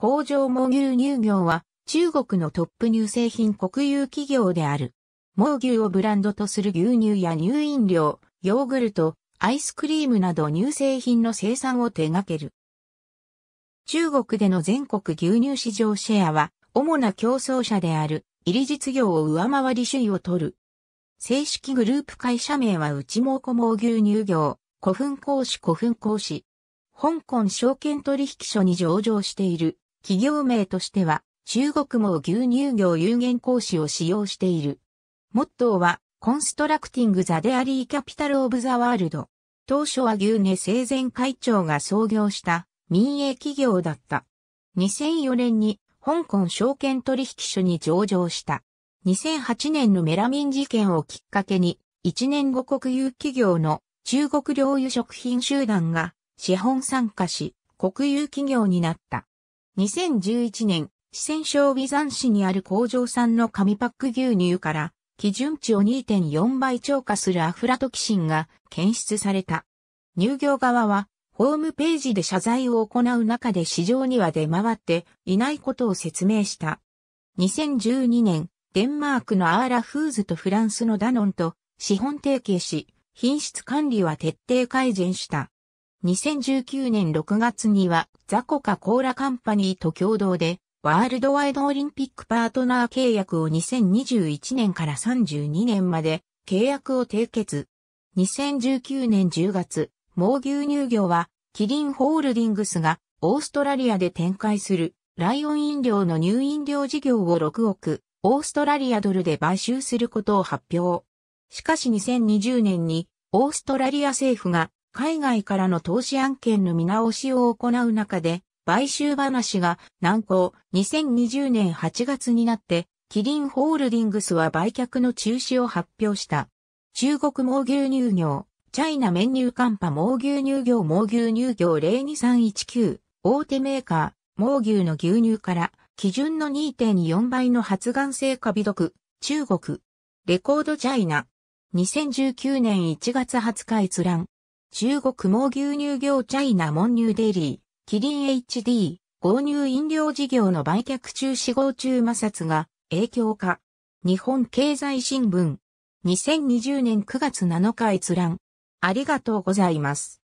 工場蒙牛乳業は中国のトップ乳製品国有企業である。蒙牛をブランドとする牛乳や乳飲料、ヨーグルト、アイスクリームなど乳製品の生産を手掛ける。中国での全国牛乳市場シェアは主な競争者である入り実業を上回り首位を取る。正式グループ会社名は内蒙古蒙牛乳業、古墳講師古墳講師。香港証券取引所に上場している企業名としては、中国も牛乳業有限講師を使用している。モットーは、コンストラクティング・ザ・デアリー・キャピタル・オブ・ザ・ワールド。当初は牛根生前会長が創業した民営企業だった。2004年に香港証券取引所に上場した。2008年のメラミン事件をきっかけに、1年後国有企業の中国領有食品集団が資本参加し、国有企業になった。2011年、四川省微山市にある工場産の紙パック牛乳から、基準値を2.4倍超過するアフラトキシンが検出された。乳業側は、ホームページで謝罪を行う中で市場には出回っていないことを説明した。2012年、デンマークのアーラフーズとフランスのダノンと資本提携し、品質管理は徹底改善した。2019年6月にはザコカ・コーラカンパニーと共同でワールドワイドオリンピックパートナー契約を2021年から32年まで契約を締結。2019年10月、猛牛乳業はキリンホールディングスがオーストラリアで展開するライオン飲料の乳飲料事業を6億オーストラリアドルで買収することを発表。しかし2020年にオーストラリア政府が海外からの投資案件の見直しを行う中で、買収話が難航、2020年8月になって、キリンホールディングスは売却の中止を発表した。中国猛牛乳業、チャイナ麺乳カンパ猛牛乳業猛牛乳業02319、大手メーカー、猛牛の牛乳から、基準の2.4倍の発がん性過微毒、中国、レコードチャイナ、2019年1月20日閲覧。中国毛牛乳業チャイナモンニューデリー、キリン HD、合乳飲料事業の売却中死亡中摩擦が影響か。日本経済新聞。2020年9月7日閲覧。ありがとうございます。